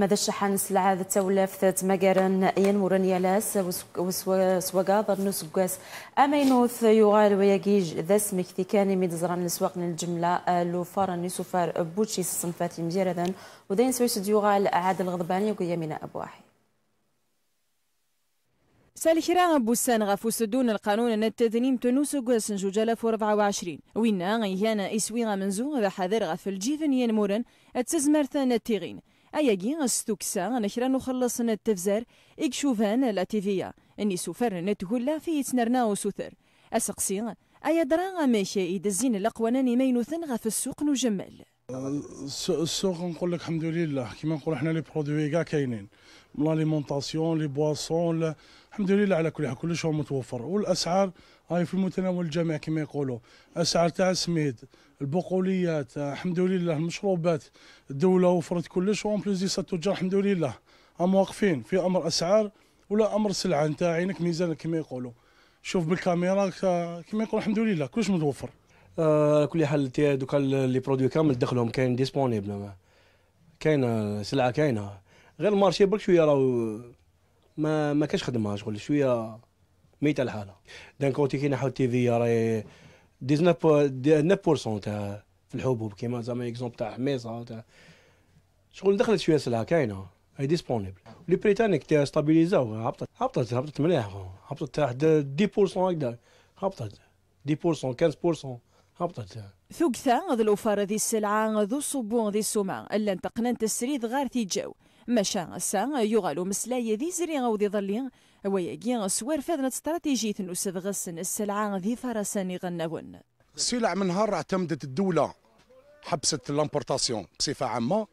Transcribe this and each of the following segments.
ماذا الشحن سلعة التولف ثت مقارن يالاس يلاس وسواقاض النوس قاس أمينوث يغال ويجيج ذا سمك ثكاني زران السواق للجملة آه، لو فارن نسوفار بوتشي الصنفات مجيردا وذين سويس يغال عاد الغضباني وقيامنا أبواحي سالخيرا بوسان غفو سدون القانون التذنيم تنوس قاسن جوجالة وربعة وعشرين وينا غيانا إسويغا منزو غا حذر غف الجيفن ينمورن التزمرثان التيغين أياجي استكسا أنا كرا نخلص التفزار إكشوفان لا تيفيا إني سوفر نتهلا في تنرنا وسوثر أسقسي أيا درا ماشي إيد الزين الأقوى ناني مينوثن غا في السوق نجمل السوق نقول لك الحمد لله كيما نقولوا حنا لي برودوي كاع كاينين من لاليمونطاسيون لي بواسون الحمد لله على كل حال كلش هو متوفر والاسعار هاي في متناول الجميع كما يقولوا اسعار تاع السميد البقوليات الحمد لله المشروبات الدوله وفرت كلش وان بليس دي التجار الحمد لله هم واقفين في امر اسعار ولا امر سلعه انت عينك ميزانك كما يقولوا شوف بالكاميرا كما يقولوا الحمد لله كلش متوفر على آه، كل حال دوكا لي برودوي كامل دخلهم كاين ديسبونيبل كاينه سلعه كاينه غير المارشي برك شويه راهو ما ما كاش خدمه شغل شويه ميت الحاله دان كوتي كي نحو التي في راهي 19 تاع في الحبوب كيما زعما اكزومبل تاع حميصه تاع شغل دخلت شويه سلعه كاينه هي ديسبونيبل لي بريتانيك تاع ستابيليزاو هبطت هبطت هبطت مليح هبطت تاع 10% هكذا هبطت 10% 15% هبطت ثقثا ذي الوفار ذي السلعة ذو الصبون ذي السمع اللان تقنان تسريد غار ثي جاو مشا سا يغالو مسلاي ذي زري غو ذي ظلي ويجي سوار فاذنة استراتيجية نسد غسن السلعة ذي فرسان يغنون السلع من نهار اعتمدت الدولة حبست لامبورتاسيون بصفة عامة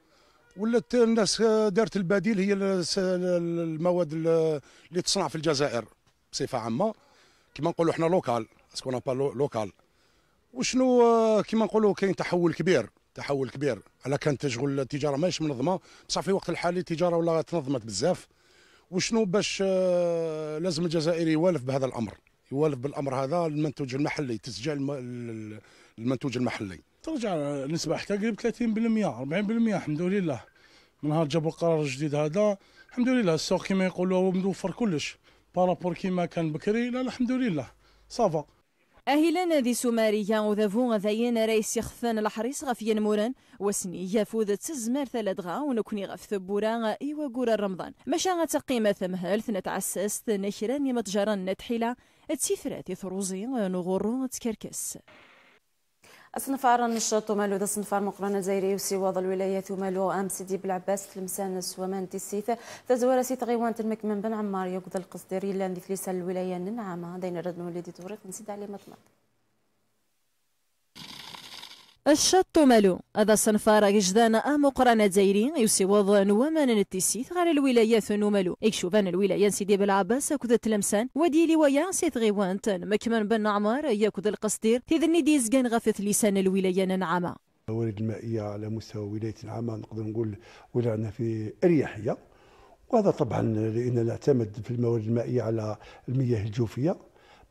ولات الناس دارت البديل هي المواد اللي تصنع في الجزائر بصفة عامة كما نقولوا احنا لوكال اسكو با لوكال وشنو آه، كما نقولوا كاين تحول كبير تحول كبير على كان تشغل التجاره ماهيش منظمه بصح في الوقت الحالي التجاره ولا تنظمت بزاف وشنو باش آه، لازم الجزائري يوالف بهذا الامر يوالف بالامر هذا المنتوج المحلي تسجيل المنتوج المحلي ترجع النسبه حتى قريب 30% 40% الحمد لله من نهار جابوا القرار الجديد هذا الحمد لله السوق كما يقولوا مدوفر كلش بارابور كيما كان بكري لا الحمد لله صافا أهلا ذي سوماريا وذافون ذاين رئيس يخفان الحريص غفيا موران وسني يافوذ تزمار ثلاثغا ونكوني غف ثبورا إيوا قورا رمضان مشا تقيمة ثمهل ثنت عساس ثنكران يمتجران نتحيلا تسيفرات ثروزي ونغورو تكركس الصنفار النشاط ومالو صنفار مقرن الجزائري وسواض الولايات ومالو أم سيدي بلعباس تلمسانس ومان تسيث تزور سيت غيوان تلمك من بن عمار يقضى القصديري لان ذي الولاية النعامة دين ردنا والذي طريق نسيد عليه مطمئن الشط مالو هذا صنفار جدان أمقران يوسي وضع ومن التسيث غير الولايات نومالو إكشوفان الولايات سيدي بالعباس كود تلمسان ودي لوايا سيد غيوانت مكمن بن عمار ياكد القصدير تذني كان غفث لسان الولاية نعمة الموارد المائية على مستوى ولاية نعمة نقدر نقول ولعنا في أريحية وهذا طبعا لأننا نعتمد في الموارد المائية على المياه الجوفية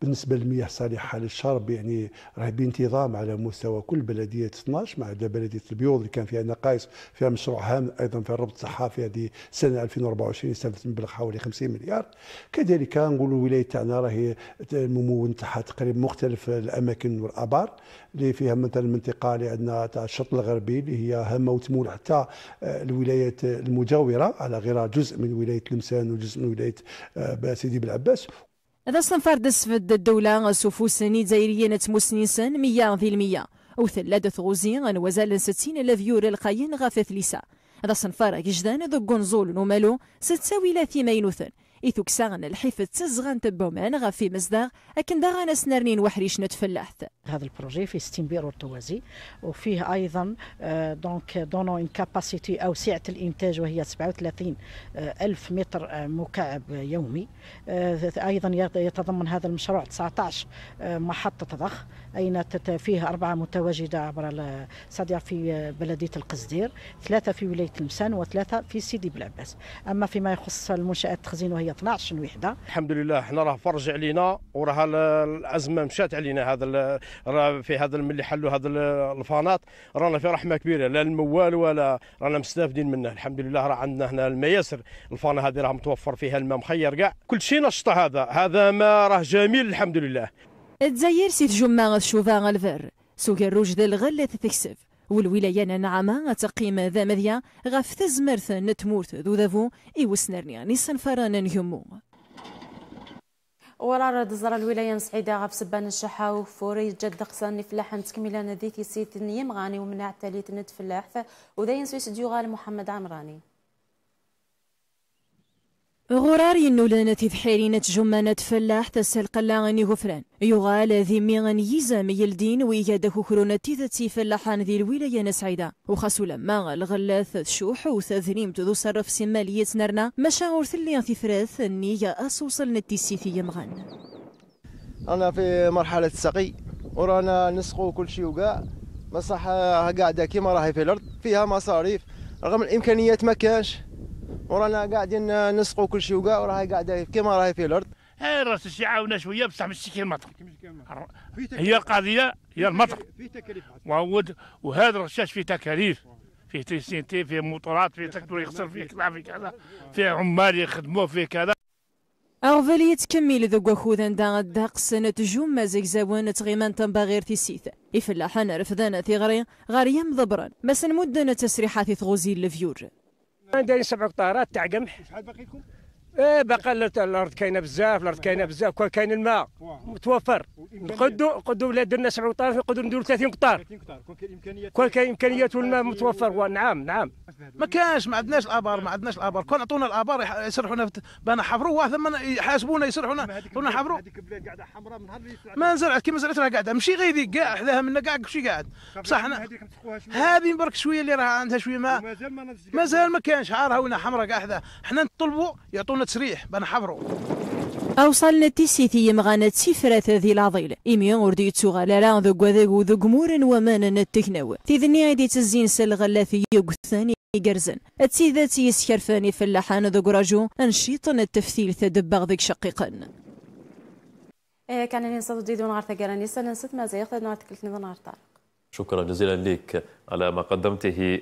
بالنسبه للمياه الصالحه للشرب يعني راه بانتظام على مستوى كل بلديه 12 مع بلديه البيوض اللي كان فيها نقائص فيها مشروع هام ايضا في الربط الصحافي هذه سنه 2024 استهدفت مبلغ حوالي 50 مليار كذلك نقولوا الولايه تاعنا راهي الممول تاعها تقريبا مختلف الاماكن والابار اللي فيها مثلا المنطقه اللي عندنا تاع الشط الغربي اللي هي هامه وتمول حتى آه، الولايات المجاوره على غرار جزء من ولايه لمسان وجزء من ولايه آه، سيدي بالعباس هذا صنفار دس سوفو الدولة سفوسني جزائريين سن مية ذي المية أو ثلاثة غوزين أن وزال ستين لفيور القاين غافث ليسا هذا صنفار جدان ذو قنزول نومالو ستساوي لا ثمين i tuksaɣen lḥif تزغن تبومان ɣef مزدغ أكن daɣ أسنرنين وحريش nernin هذا البروجي فيه استنبير ارتوازي وفيه ايضا دونك آه، دونو ان كاباسيتي او سعه الانتاج وهي 37 آه، الف متر آه، مكعب يومي ايضا يتضمن هذا المشروع 19 محطه ضخ اين فيه اربعه متواجده عبر صدر في بلديه القصدير ثلاثه في ولايه المسان وثلاثه في سيدي بلعباس اما فيما يخص المنشات التخزين وهي 12 وحده الحمد لله حنا راه فرج علينا وراه الازمه مشات علينا هذا راه في هذا ملي حلوا هذا الفانات رانا في رحمه كبيره لا الموال ولا رانا مستافدين منه الحمد لله راه عندنا هنا المياسر الفانه هذه راه متوفر فيها الماء مخير كاع كل شيء نشط هذا هذا ما راه جميل الحمد لله تزير سيت جمعه الشوفان الفر سوق الروج ذا الغلة تكسف والولاية نعمة تقيم ذا مذيا غف تزمرت نتمورت ذو ذافو إيوسنرنيا نيسن فران نيومو ورار دزرا الولايه سعيده غف سبان الشحاو فوري جد دقسان فلاح تكمله نذيتي سيت نيم غاني ومنع تاليت نتفلاح وذاين سويس ديوغال محمد عمراني غرار ينولانة ذحيرينة جمانة فلاح تسلقلا غني غفران يغال ذي ميغن يزام الدين وياده كرونة تذتي فلاحان ذي الولاية نسعيدة وخاصو لما الغلاث شوح وثذريم تذو صرف سمالية نرنا مشاعر ثلية ثفراث النية أسوصل في مغان أنا في مرحلة السقي ورانا نسقو كل شيء وقاع بصح قاعدة كيما راهي في الأرض فيها مصاريف رغم الإمكانيات ما كانش ورانا قاعدين نسقوا كل شيء وكاع وراها قاعده كيما راهي في الارض هاي راس الشيء عاونا شويه بصح مش كي المطر هي القضيه هي المطر فيه تكاليف وهذا الرشاش فيه تكاليف فيه تريسينتي فيه موتورات فيه تكتور يخسر فيه كذا فيه كذا فيه عمال يخدموه فيه كذا أغفالية كميل ذو وخوذا دا الدق سنة جمة زيكزاوان تغيمان تنباغير تيسيث إفلاحان رفضان ثغري غريم ضبرا بس نمدنا تسريحات ثغوزي الفيور دايرين سبع قطارات تاع قمح شحال باقي لكم؟ ايه باقا الارض كاينه بزاف الارض كاينه بزاف كون كاين الماء متوفر نقدوا ولاد ولادنا 37 نقدروا نديروا 30 قطار كون كاين امكانيات والماء متوفر نعم نعم ما كانش ما عندناش الابار ما عندناش الابار كون عطونا الابار يسرحونا بانا حفروا ثم يحاسبونا يسرحونا كنا حفروا هذيك البلاد قاعده حمراء من نهار اللي ما زرعت كيما زرعت راه قاعده ماشي غير ذيك كاع حداها منا كاع كلشي قاعد بصح انا هذه برك شويه اللي راه عندها شويه ما مازال ما كانش عارها ولا حمراء قاع حداها حنا نطلبوا يعطونا ولا تسريح بان حفرو أوصل نتيسي في مغانا تسفرة ذي العضيل إمي أوردي يتسوغال لا ذوك وذاك وذوك مورا ومانا التكناو تيذني عيدي تزين سالغلافي يوك الثاني يقرزن أتسيذاتي في اللحان ذوك راجو أنشيطن التفثيل تدبغ ذك شقيقا إيه، كان نصد جديد ونغار ثقالاني سنة ست مازايق ذا نغار تكلتني ذا شكرا جزيلا لك على ما قدمته